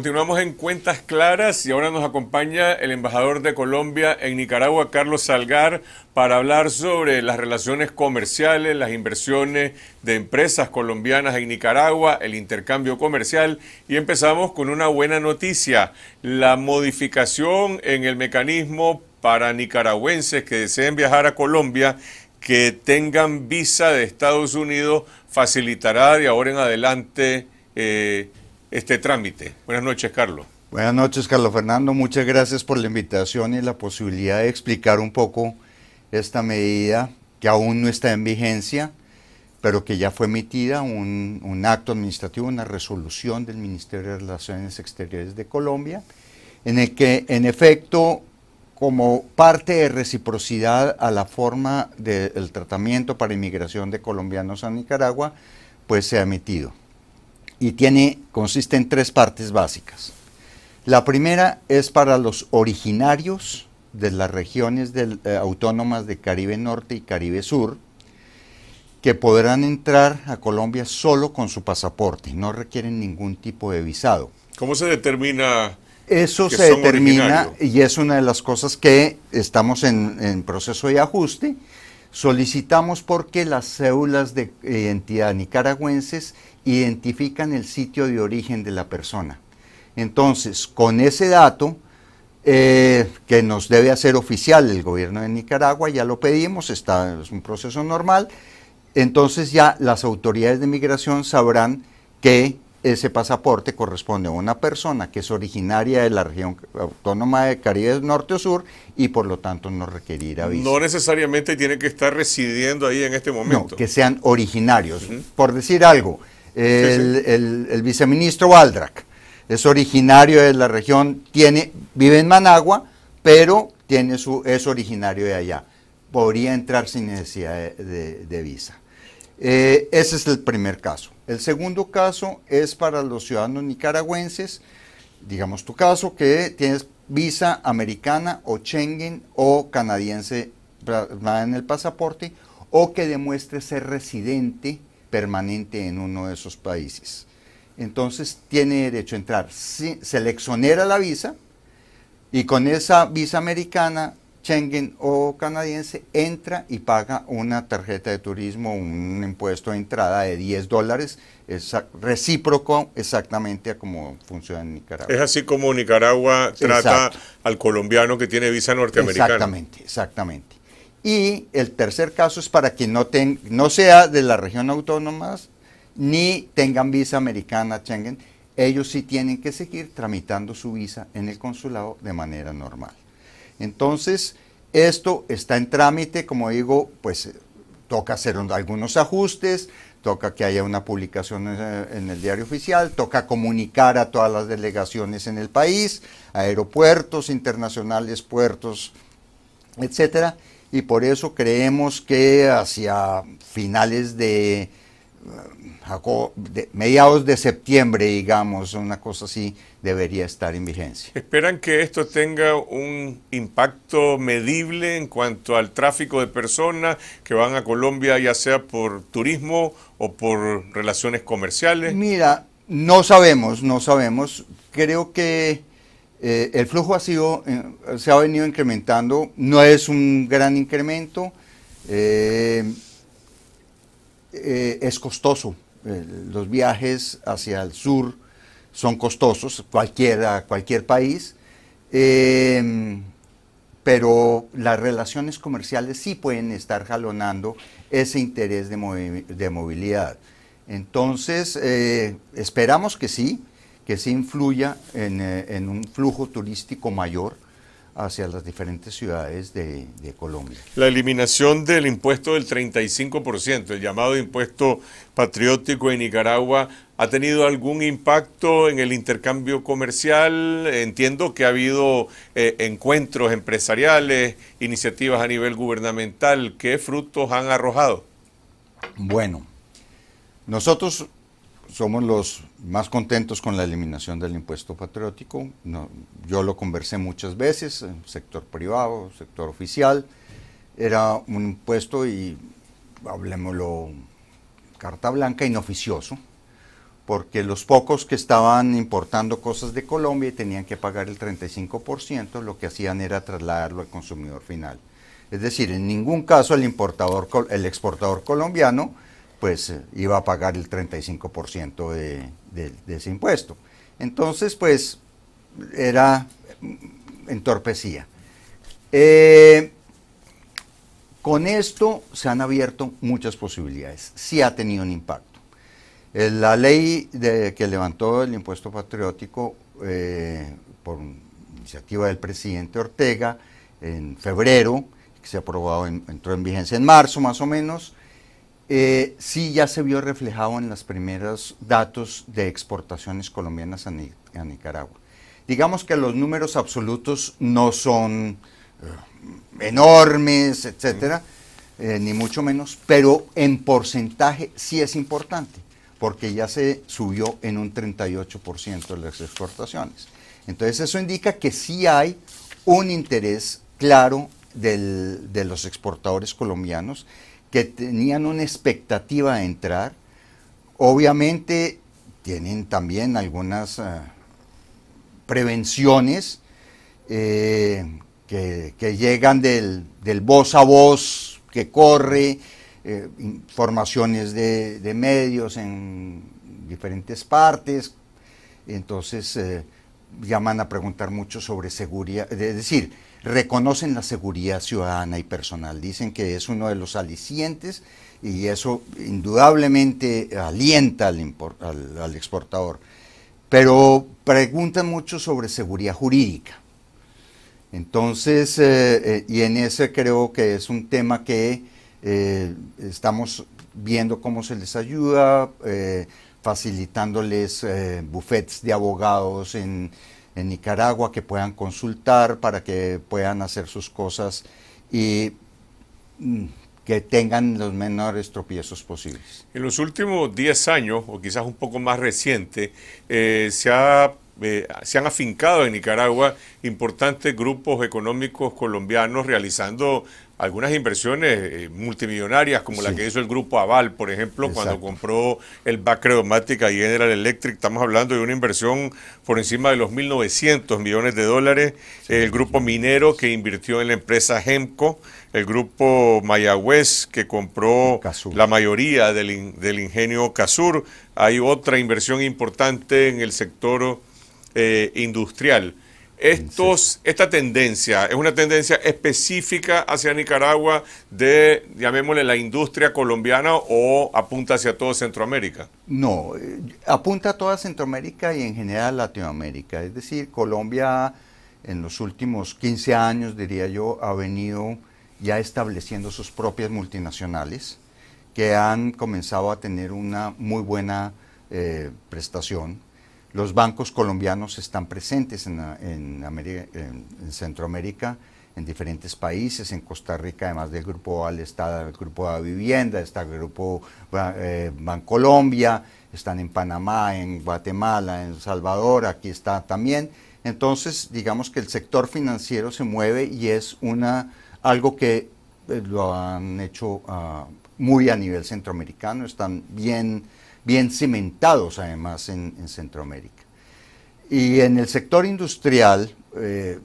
Continuamos en Cuentas Claras y ahora nos acompaña el embajador de Colombia en Nicaragua, Carlos Salgar, para hablar sobre las relaciones comerciales, las inversiones de empresas colombianas en Nicaragua, el intercambio comercial y empezamos con una buena noticia, la modificación en el mecanismo para nicaragüenses que deseen viajar a Colombia que tengan visa de Estados Unidos facilitará de ahora en adelante eh, este trámite. Buenas noches, Carlos. Buenas noches, Carlos Fernando. Muchas gracias por la invitación y la posibilidad de explicar un poco esta medida que aún no está en vigencia, pero que ya fue emitida un, acto administrativo, una resolución del Ministerio de Relaciones Exteriores de Colombia, en el que, en efecto, como parte de reciprocidad a la forma del tratamiento para inmigración de colombianos a Nicaragua, pues se ha emitido y tiene, consiste en tres partes básicas. La primera es para los originarios de las regiones eh, autónomas de Caribe Norte y Caribe Sur, que podrán entrar a Colombia solo con su pasaporte, no requieren ningún tipo de visado. ¿Cómo se determina? Eso se determina y es una de las cosas que estamos en proceso de ajuste. Solicitamos porque las células de identidad eh, nicaragüenses identifican el sitio de origen de la persona. Entonces, con ese dato eh, que nos debe hacer oficial el gobierno de Nicaragua, ya lo pedimos, está, es un proceso normal, entonces ya las autoridades de migración sabrán que ese pasaporte corresponde a una persona que es originaria de la región autónoma de Caribe Norte o Sur y por lo tanto no requerirá visa. No necesariamente tiene que estar residiendo ahí en este momento. que sean originarios. Por decir algo, el, viceministro Waldrack es originario de la región, tiene, vive en Managua, pero tiene su, es originario de allá. Podría entrar sin necesidad de, visa. Eh, ese es el primer caso. El segundo caso es para los ciudadanos nicaragüenses, digamos tu caso, que tienes visa americana o Schengen o canadiense en el pasaporte o que demuestre ser residente permanente en uno de esos países. Entonces tiene derecho a entrar. Se le exonera la visa y con esa visa americana Schengen o canadiense entra y paga una tarjeta de turismo, un impuesto de entrada de 10 dólares, es recíproco exactamente a como funciona en Nicaragua. Es así como Nicaragua trata al colombiano que tiene visa norteamericana. Exactamente, exactamente. Y el tercer caso es para quien no, no sea de la región autónoma ni tengan visa americana Schengen, ellos sí tienen que seguir tramitando su visa en el consulado de manera normal. Entonces, esto está en trámite, como digo, pues eh, toca hacer algunos ajustes, toca que haya una publicación eh, en el diario oficial, toca comunicar a todas las delegaciones en el país, aeropuertos internacionales, puertos, etcétera, y por eso creemos que hacia finales de mediados de septiembre, digamos, una cosa así, debería estar en vigencia. ¿Esperan que esto tenga un impacto medible en cuanto al tráfico de personas que van a Colombia, ya sea por turismo o por relaciones comerciales? Mira, no sabemos, no sabemos. Creo que eh, el flujo ha sido, eh, se ha venido incrementando, no es un gran incremento. Eh, eh, es costoso. Eh, los viajes hacia el sur son costosos, cualquier, cualquier país, em, pero las relaciones comerciales sí pueden estar jalonando ese interés de, movilidad. Entonces, eh, esperamos que sí, que sí influya en un flujo turístico mayor hacia las diferentes ciudades de, Colombia. La eliminación del impuesto del 35%, el llamado impuesto patriótico en Nicaragua, ¿ha tenido algún impacto en el intercambio comercial? Entiendo que ha habido eh, encuentros empresariales, iniciativas a nivel gubernamental. ¿Qué frutos han arrojado? Bueno, nosotros somos los más contentos con la eliminación del impuesto patriótico. yo lo conversé muchas veces, sector privado, sector oficial. Era un impuesto y, hablemoslo, carta blanca, inoficioso, porque los pocos que estaban importando cosas de Colombia y tenían que pagar el 35%, lo que hacían era trasladarlo al consumidor final. Es decir, en ningún caso el importador, el exportador colombiano pues eh, iba a pagar el 35% de, ese impuesto. Entonces, pues, era, mm, entorpecía. Eh, con esto se han abierto muchas posibilidades, sí ha tenido un impacto. Eh, la ley que levantó el impuesto patriótico por iniciativa del presidente Ortega en febrero, que se aprobó, entró en vigencia en marzo más o menos, eh, sí, ya se vio reflejado en los primeros datos de exportaciones colombianas a, Nicaragua. Digamos que los números absolutos no son eh, enormes, etcétera, eh, ni mucho menos, pero en porcentaje sí es importante, porque ya se subió en un 38% las exportaciones. Entonces eso indica que sí hay un interés claro de los exportadores colombianos que tenían una expectativa de entrar. Obviamente tienen también algunas eh, prevenciones eh, que, llegan del, voz a voz que corre, eh, informaciones de, medios en diferentes partes. Entonces, llaman a preguntar mucho sobre seguridad, es decir, reconocen la seguridad ciudadana y personal, dicen que es uno de los alicientes y eso indudablemente alienta al, exportador. Pero preguntan mucho sobre seguridad jurídica. Entonces, eh, eh, y en ese creo que es un tema que eh, estamos viendo cómo se les ayuda facilitándoles eh, bufetes de abogados en, Nicaragua que puedan consultar para que puedan hacer sus cosas y mm, que tengan los menores tropiezos posibles. En los últimos 10 años, o quizás un poco más reciente, eh, se ha eh, se han afincado en Nicaragua importantes grupos económicos colombianos realizando algunas inversiones eh, multimillonarias, como la que hizo el grupo Aval, por ejemplo, cuando compró el Back y General Electric, estamos hablando de una inversión por encima de los 1.900 millones de dólares, el grupo minero que invirtió en la empresa Gemco, el grupo Mayagüez que compró la mayoría del, ingenio Casur, hay otra inversión importante en el sector eh, industrial. Estos, esta tendencia es una tendencia específica hacia Nicaragua de, llamémosle, la industria colombiana o apunta hacia toda Centroamérica? No, eh, apunta a toda Centroamérica y en general Latinoamérica. Es decir, Colombia en los últimos 15 años, diría yo, ha venido ya estableciendo sus propias multinacionales que han comenzado a tener una muy buena eh, prestación los bancos colombianos están presentes en, en, en, Centroamérica, en diferentes países, en Costa Rica, además del Grupo al está el Grupo de Vivienda, está el Grupo eh, Bancolombia, están en Panamá, en Guatemala, en El Salvador, aquí está también. Entonces, digamos que el sector financiero se mueve y es una, algo que eh, lo han hecho ah, muy a nivel centroamericano, están bien bien cimentados además en, Centroamérica. Y en el sector industrial, eh,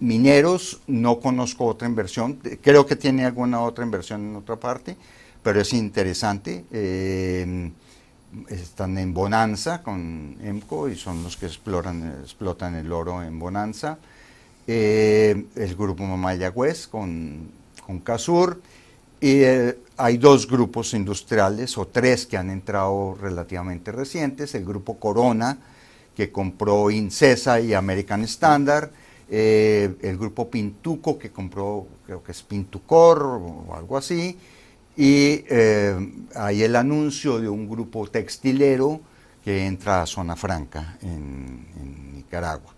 mineros, no conozco otra inversión, creo que tiene alguna otra inversión en otra parte, pero es interesante. Eh, están en bonanza con EMCO y son los que exploran, explotan el oro en bonanza. Eh, el grupo Mayagüez con, con Casur y eh, hay dos grupos industriales o tres que han entrado relativamente recientes, el grupo Corona, que compró Incesa y American Standard, eh, el grupo Pintuco, que compró, creo que es Pintucor o algo así, y eh, hay el anuncio de un grupo textilero que entra a Zona Franca en Nicaragua.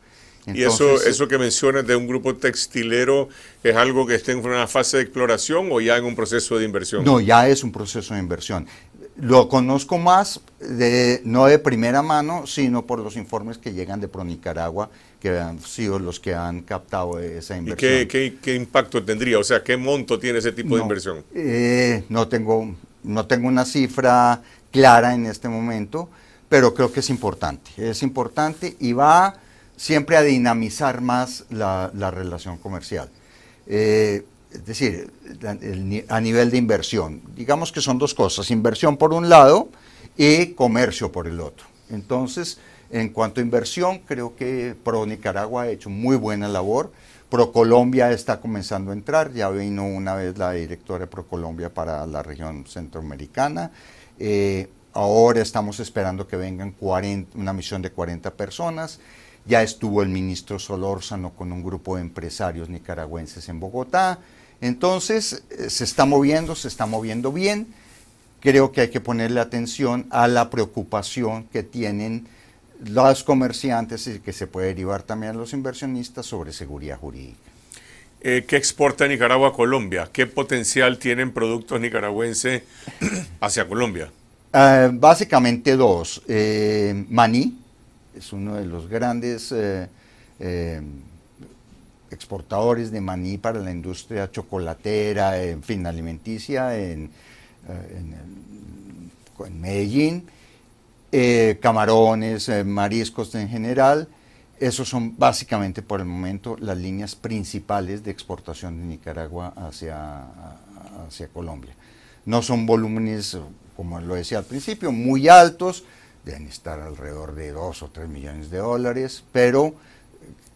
¿Y eso, eso que mencionas de un grupo textilero es algo que esté en una fase de exploración o ya en un proceso de inversión? No, ya es un proceso de inversión. Lo conozco más, de, no de primera mano, sino por los informes que llegan de ProNicaragua, que han sido los que han captado esa inversión. ¿Y qué, impacto tendría? O sea, ¿qué monto tiene ese tipo de inversión? Eh, no, tengo, no tengo una cifra clara en este momento, pero creo que es importante. Es importante y va siempre a dinamizar más la, relación comercial. Eh, es decir, a nivel de inversión. Digamos que son dos cosas, inversión por un lado y comercio por el otro. Entonces, en cuanto a inversión, creo que Pro Nicaragua ha hecho muy buena labor. pro Colombia está comenzando a entrar, ya vino una vez la directora de Colombia para la región centroamericana. Eh, ahora estamos esperando que vengan una misión de 40 personas. Ya estuvo el ministro Solórzano con un grupo de empresarios nicaragüenses en Bogotá. Entonces, eh, se está moviendo, se está moviendo bien. Creo que hay que ponerle atención a la preocupación que tienen los comerciantes y que se puede derivar también a los inversionistas sobre seguridad jurídica. Eh, ¿Qué exporta Nicaragua a Colombia? ¿Qué potencial tienen productos nicaragüenses hacia Colombia? Ah, básicamente dos. Eh, maní, es uno de los grandes eh, eh, exportadores de maní para la industria chocolatera, en fin, alimenticia, en, eh, Medellín, camarones, mariscos en general. Esos son básicamente por el momento las líneas principales de exportación de Nicaragua hacia Colombia. No son volúmenes, como lo decía al principio, muy altos, deben estar alrededor de 2 o 3 millones de dólares, pero eh,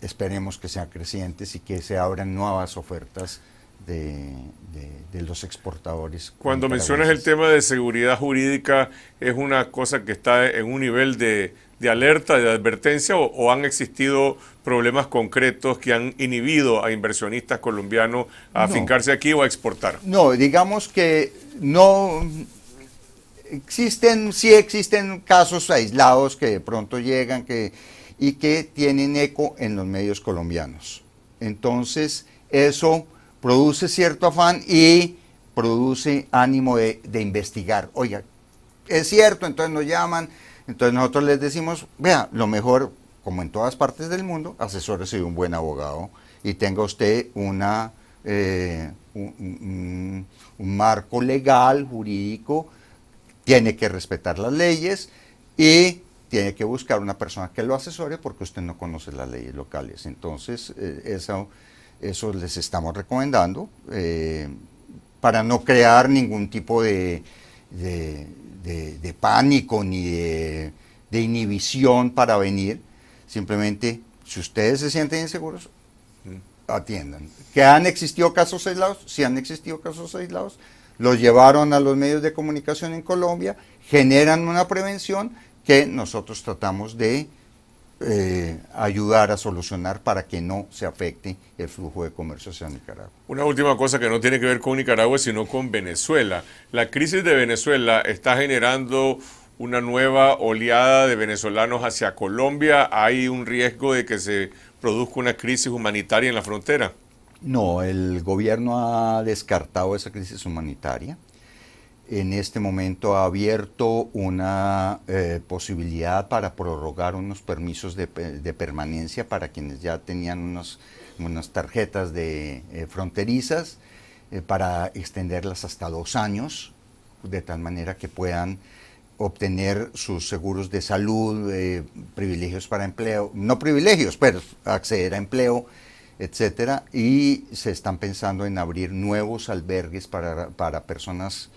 esperemos que sean crecientes y que se abran nuevas ofertas de, los exportadores. Cuando mencionas el tema de seguridad jurídica, ¿es una cosa que está en un nivel de, alerta, de advertencia o, han existido problemas concretos que han inhibido a inversionistas colombianos a afincarse aquí o a exportar? No, digamos que no, existen, sí existen casos aislados que de pronto llegan y que tienen eco en los medios colombianos. Entonces, eso produce cierto afán y produce ánimo de, investigar. Oiga, es cierto, entonces nos llaman, entonces nosotros les decimos, vea, lo mejor, como en todas partes del mundo, asesores de un buen abogado y tenga usted una, eh, un marco legal, jurídico, tiene que respetar las leyes y tiene que buscar una persona que lo asesore porque usted no conoce las leyes locales. Entonces, eh, eso, les estamos recomendando eh, para no crear ningún tipo de, de pánico ni de, inhibición para venir. Simplemente, si ustedes se sienten inseguros, mm. atiendan. ¿Que han existido casos aislados? Si han existido casos aislados, los llevaron a los medios de comunicación en Colombia, generan una prevención que nosotros tratamos de eh, ayudar a solucionar para que no se afecte el flujo de comercio hacia Nicaragua. Una última cosa que no tiene que ver con Nicaragua, sino con Venezuela. La crisis de Venezuela está generando una nueva oleada de venezolanos hacia Colombia. ¿Hay un riesgo de que se produzca una crisis humanitaria en la frontera? No, el gobierno ha descartado esa crisis humanitaria. En este momento ha abierto una eh, posibilidad para prorrogar unos permisos de, permanencia para quienes ya tenían unas tarjetas de eh, fronterizas eh, para extenderlas hasta dos años, de tal manera que puedan obtener sus seguros de salud, privilegios para empleo, no privilegios, pero acceder a empleo etcétera, y se están pensando en abrir nuevos albergues para, personas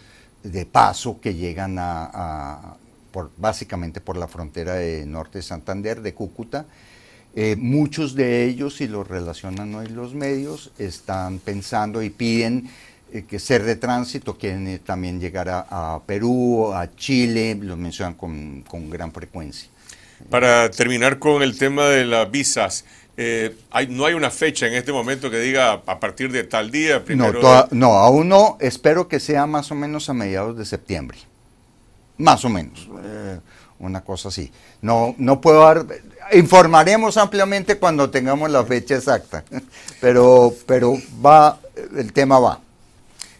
de paso que llegan a, por, básicamente por la frontera de norte de Santander, de Cúcuta. Eh, muchos de ellos, si los relacionan hoy los medios, están pensando y piden eh, que ser de tránsito, quieren eh, también llegar a, Perú, a Chile, lo mencionan con gran frecuencia. Para terminar con el tema de las visas, eh, no hay una fecha en este momento que diga a partir de tal día. no, aún no. Espero que sea más o menos a mediados de septiembre. Más o menos. Eh, una cosa así. No, no puedo dar. Informaremos ampliamente cuando tengamos la fecha exacta. Pero, pero va, el tema va.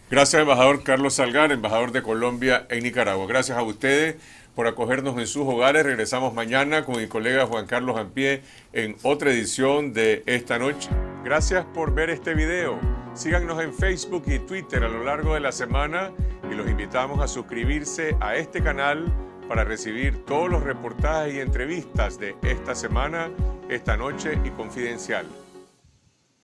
Gracias, embajador Carlos Salgar, embajador de Colombia en Nicaragua. Gracias a ustedes por acogernos en sus hogares. Regresamos mañana con mi colega Juan Carlos Ampie en otra edición de Esta Noche. Gracias por ver este video. Síganos en Facebook y Twitter a lo largo de la semana y los invitamos a suscribirse a este canal para recibir todos los reportajes y entrevistas de esta semana, esta noche y confidencial.